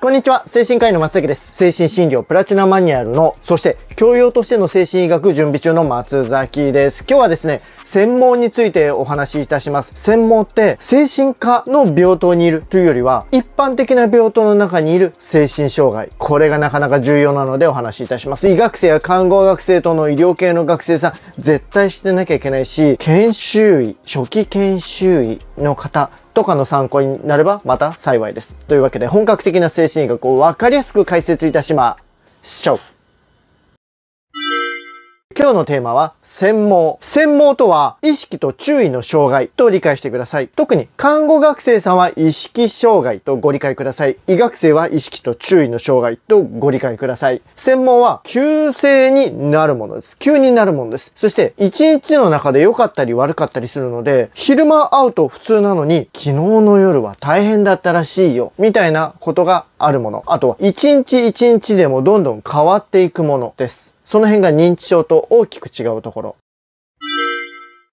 こんにちは、精神科医の松崎です。精神診療プラチナマニュアルの、そして教養としての精神医学準備中の松崎です。今日はですね、専門についてお話しいたします。専門って精神科の病棟にいるというよりは、一般的な病棟の中にいる精神障害。これがなかなか重要なのでお話しいたします。医学生や看護学生との医療系の学生さん、絶対してなきゃいけないし、研修医、初期研修医の方とかの参考になればまた幸いです。というわけで、本格的な精神医学をわかりやすく解説いたしましょう。今日のテーマは専門。専門とは意識と注意の障害と理解してください。特に看護学生さんは意識障害とご理解ください。医学生は意識と注意の障害とご理解ください。専門は急性になるものです。急になるものです。そして一日の中で良かったり悪かったりするので、昼間会うと普通なのに昨日の夜は大変だったらしいよ。みたいなことがあるもの。あとは一日一日でもどんどん変わっていくものです。その辺が認知症と大きく違うところ。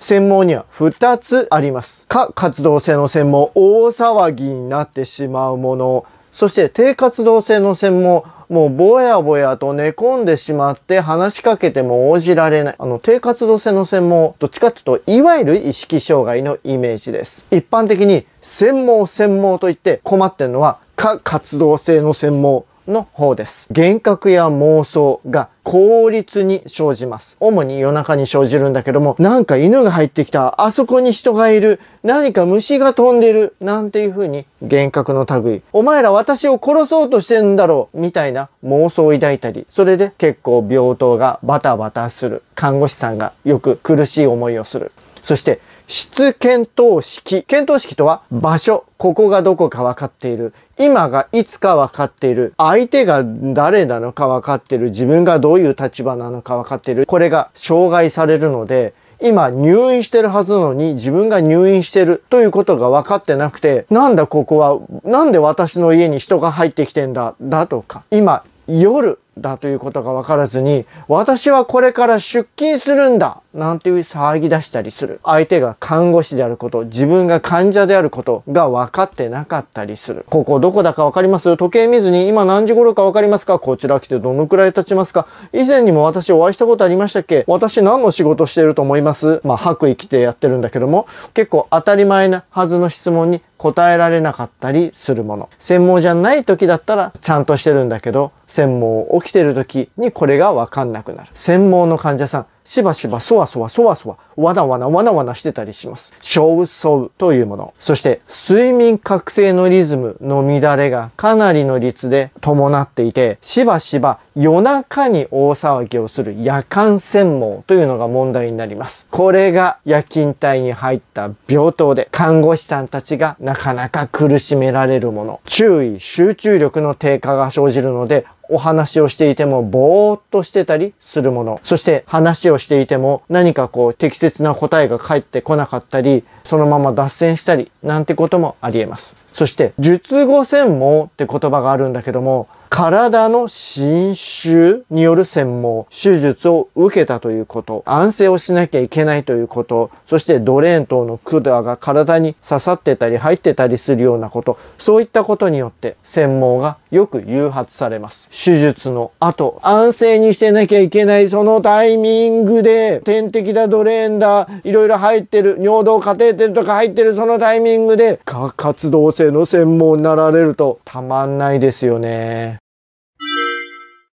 専門には2つあります。過活動性の専門、大騒ぎになってしまうもの。そして低活動性の専門、もうぼやぼやと寝込んでしまって話しかけても応じられない。あの、低活動性の専門、どっちかっていうと、いわゆる意識障害のイメージです。一般的に、専門専門といって困ってるのは、過活動性の専門、の方です。幻覚や妄想が効率に生じます。主に夜中に生じるんだけども、なんか犬が入ってきた、あそこに人がいる、何か虫が飛んでる、なんていう風に幻覚の類。お前ら私を殺そうとしてんだろう、みたいな妄想を抱いたり、それで結構病棟がバタバタする。看護師さんがよく苦しい思いをする。そして質検討式。検討式とは場所。ここがどこか分かっている。今がいつか分かっている。相手が誰なのか分かっている。自分がどういう立場なのか分かっている。これが障害されるので、今入院してるはずなのに自分が入院してるということが分かってなくて、なんだここは、なんで私の家に人が入ってきてんだ、だとか、今夜だということが分からずに、私はこれから出勤するんだなんていう騒ぎ出したりする。相手が看護師であること、自分が患者であることが分かってなかったりする。ここどこだか分かります時計見ずに今何時頃か分かりますかこちら来てどのくらい経ちますか以前にも私お会いしたことありましたっけ私何の仕事してると思いますまあ、白衣着てやってるんだけども、結構当たり前なはずの質問に答えられなかったりするもの。専門じゃない時だったらちゃんとしてるんだけど、専門起きてる時にこれがわかんなくなる。専門の患者さん、しばしばそわそわそわそわ、わなわなわなわなしてたりします。小ソというもの。そして、睡眠覚醒のリズムの乱れがかなりの率で伴っていて、しばしば夜中に大騒ぎをする夜間専門というのが問題になります。これが夜勤帯に入った病棟で、看護師さんたちがなかなか苦しめられるもの。注意、集中力の低下が生じるので、お話をしていてもぼーっとしてたりするもの。そして話をしていても何かこう適切な答えが返ってこなかったり、そのまま脱線したりなんてこともあり得ます。そして、術後専門って言葉があるんだけども、体の侵襲による専門、手術を受けたということ、安静をしなきゃいけないということ、そしてドレーン等の管が体に刺さってたり入ってたりするようなこと、そういったことによって専門がよく誘発されます。手術の後、安静にしてなきゃいけないそのタイミングで、点滴だドレーンだ、いろいろ入ってる、尿道カテーテルとか入ってるそのタイミングで、過活動性の専門になられるとたまんないですよね。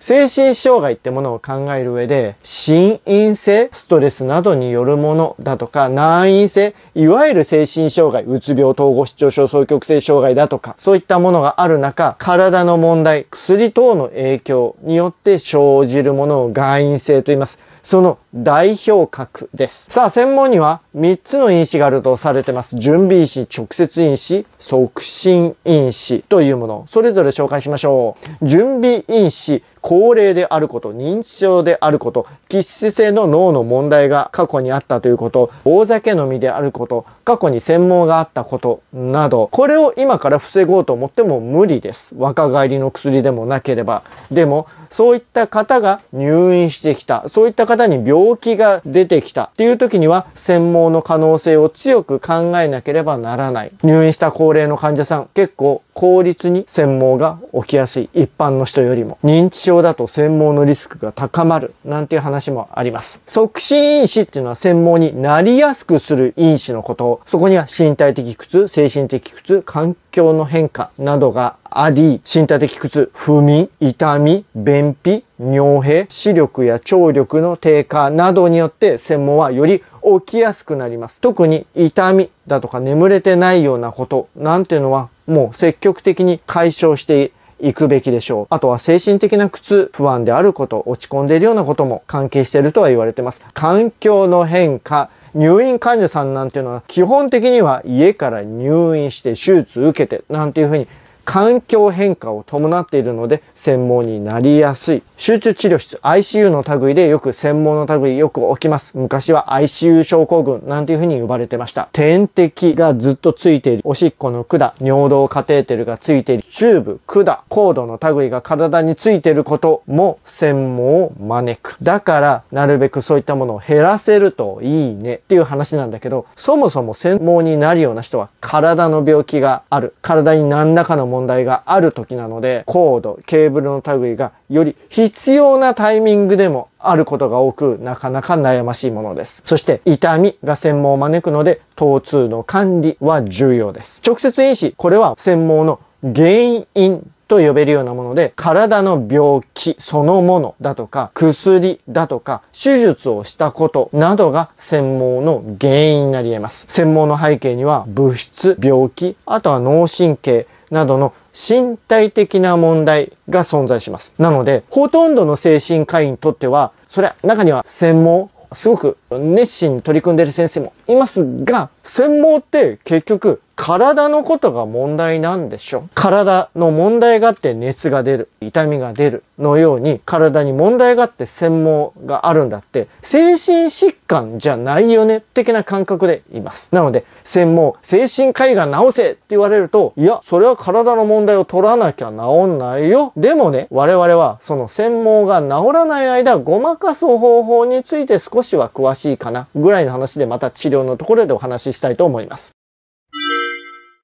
精神障害ってものを考える上で、心因性、ストレスなどによるものだとか、難因性、いわゆる精神障害、うつ病、統合失調症、双極性障害だとか、そういったものがある中、体の問題、薬等の影響によって生じるものを外因性と言います。その代表格です。さあ、専門には3つの因子があるとされてます。準備因子、直接因子、促進因子というもの。それぞれ紹介しましょう。準備因子、高齢であること、認知症であること、喫質性の脳の問題が過去にあったということ、大酒飲みであること、過去に専門があったことなど、これを今から防ごうと思っても無理です。若返りの薬でもなければ。でも、そういった方が入院してきた、そういった方に病動機が出てきたっていう時には専門の可能性を強く考えなければならない。入院した高齢の患者さん、結構効率に専門が起きやすい。一般の人よりも。認知症だと専門のリスクが高まる。なんていう話もあります。促進因子っていうのは専門になりやすくする因子のことを、そこには身体的苦痛、精神的苦痛、環境境の変化などがあり、身体的苦痛、不眠、痛み、便秘、尿閉、視力や聴力の低下などによって専門はより起きやすくなります。特に痛みだとか眠れてないようなことなんていうのはもう積極的に解消していくべきでしょう。あとは精神的な苦痛、不安であること、落ち込んでいるようなことも関係しているとは言われてます。環境の変化、入院患者さんなんていうのは基本的には家から入院して手術受けてなんていうふうに環境変化を伴っているので専門になりやすい。集中治療室、ICU の類でよく専門の類よく起きます。昔は ICU 症候群なんていう風に呼ばれてました。点滴がずっとついている、おしっこの管、尿道カテーテルがついている、チューブ、管、コードの類が体についていることも専門を招く。だから、なるべくそういったものを減らせるといいねっていう話なんだけど、そもそも専門になるような人は体の病気がある。体に何らかの問題がある時なので、コード、ケーブルの類がより必要なタイミングでもあることが多く、なかなか悩ましいものです。そして、痛みが専門を招くので、疼痛の管理は重要です。直接因子、これは専門の原因と呼べるようなもので、体の病気そのものだとか、薬だとか、手術をしたことなどが専門の原因になり得ます。専門の背景には、物質、病気、あとは脳神経、などの身体的な問題が存在します。なので、ほとんどの精神科医にとっては、それは中には専門、すごく熱心に取り組んでいる先生もいますが、専門って結局体のことが問題なんでしょ体の問題があって熱が出る、痛みが出るのように体に問題があって専門があるんだって、精神疾患じゃないよね的な感覚でいます。なので、専門、精神科医が治せって言われると、いや、それは体の問題を取らなきゃ治んないよ。でもね、我々はその専門が治らない間、ごまかす方法について少しは詳しいかなぐらいの話でまた治療のところでお話ししたいと思います。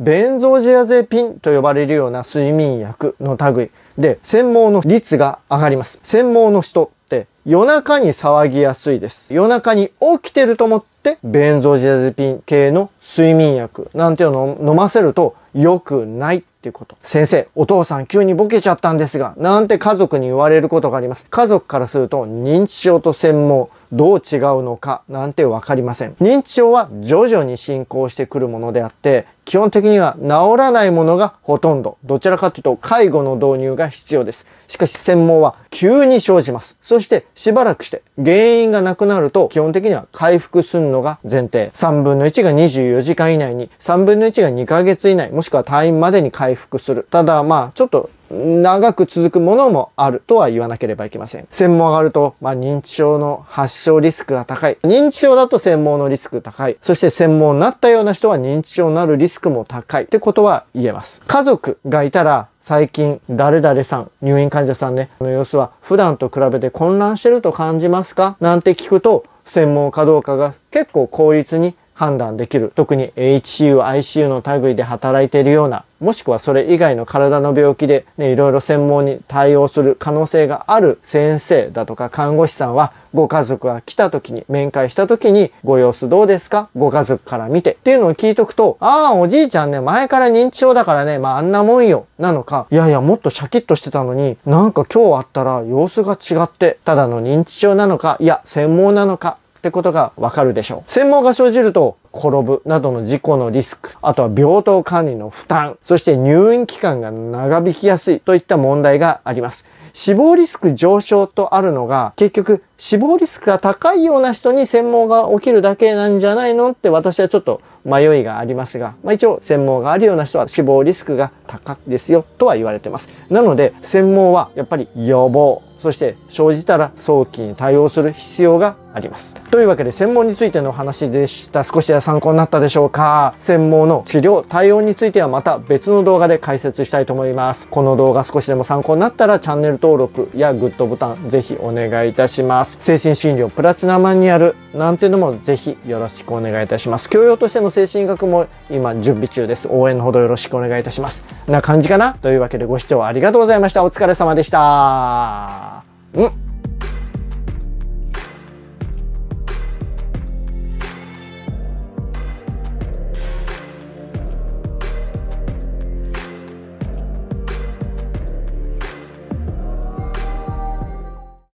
ベンゾジアゼピンと呼ばれるような睡眠薬の類で、専門の率が上がります。専門の人って夜中に騒ぎやすいです。夜中に起きてると思ってベンゾジアゼピン系の睡眠薬なんていうのを飲ませると良くないっていうこと。先生、お父さん急にボケちゃったんですが、なんて家族に言われることがあります。家族からすると認知症と専門どう違うのかなんてわかりません。認知症は徐々に進行してくるものであって、基本的には治らないものがほとんど。どちらかというと介護の導入が必要です。しかし専門は急に生じます。そそしてしばらくして原因がなくなると基本的には回復するのが前提。3分の1が24時間以内に、3分の1が2ヶ月以内、もしくは退院までに回復する。ただまあちょっと長く続くものもあるとは言わなければいけません。専門上がると、まあ、認知症の発症リスクが高い。認知症だと専門のリスク高い。そして専門になったような人は認知症になるリスクも高いってことは言えます。家族がいたら、最近、誰々さん、入院患者さんね、の様子は普段と比べて混乱してると感じますかなんて聞くと、専門かどうかが結構効率に判断できる。特に HCU、ICU の類で働いているような、もしくはそれ以外の体の病気でね、いろいろ専門に対応する可能性がある先生だとか看護師さんは、ご家族が来た時に、面会した時に、ご様子どうですかご家族から見てっていうのを聞いとくと、ああ、おじいちゃんね、前から認知症だからね、まああんなもんよ、なのか、いやいや、もっとシャキッとしてたのに、なんか今日あったら様子が違って、ただの認知症なのか、いや、専門なのか、ってことがわかるでしょう。専門が生じると、転ぶなどの事故のリスク、あとは病棟管理の負担、そして入院期間が長引きやすいといった問題があります。死亡リスク上昇とあるのが、結局死亡リスクが高いような人に専門が起きるだけなんじゃないのって私はちょっと迷いがありますが、まあ、一応専門があるような人は死亡リスクが高いですよとは言われてます。なので、専門はやっぱり予防、そして生じたら早期に対応する必要があります。というわけで専門についてのお話でした。少しは参考になったでしょうか専門の治療、対応についてはまた別の動画で解説したいと思います。この動画少しでも参考になったらチャンネル登録やグッドボタンぜひお願いいたします。精神診療プラチナマニュアルなんていうのもぜひよろしくお願いいたします。教養としての精神医学も今準備中です。応援のほどよろしくお願いいたします。な感じかなというわけでご視聴ありがとうございました。お疲れ様でした。うん